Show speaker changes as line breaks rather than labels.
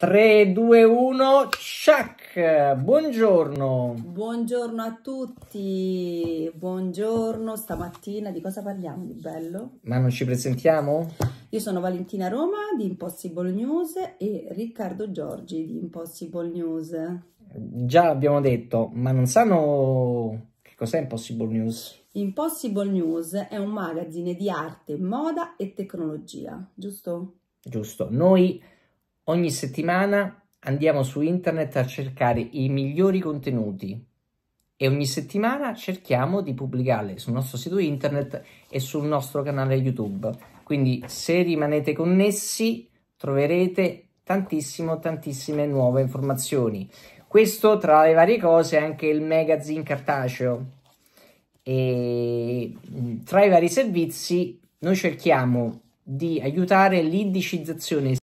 3, 2, 1, ciak! Buongiorno! Buongiorno a tutti! Buongiorno, stamattina di cosa parliamo di bello?
Ma non ci presentiamo?
Io sono Valentina Roma di Impossible News e Riccardo Giorgi di Impossible News.
Già abbiamo detto, ma non sanno che cos'è Impossible News?
Impossible News è un magazine di arte, moda e tecnologia, giusto?
Giusto, noi Ogni settimana andiamo su internet a cercare i migliori contenuti e ogni settimana cerchiamo di pubblicarli sul nostro sito internet e sul nostro canale YouTube. Quindi se rimanete connessi troverete tantissimo tantissime nuove informazioni. Questo tra le varie cose è anche il magazine cartaceo. E mm, tra i vari servizi noi cerchiamo di aiutare l'indicizzazione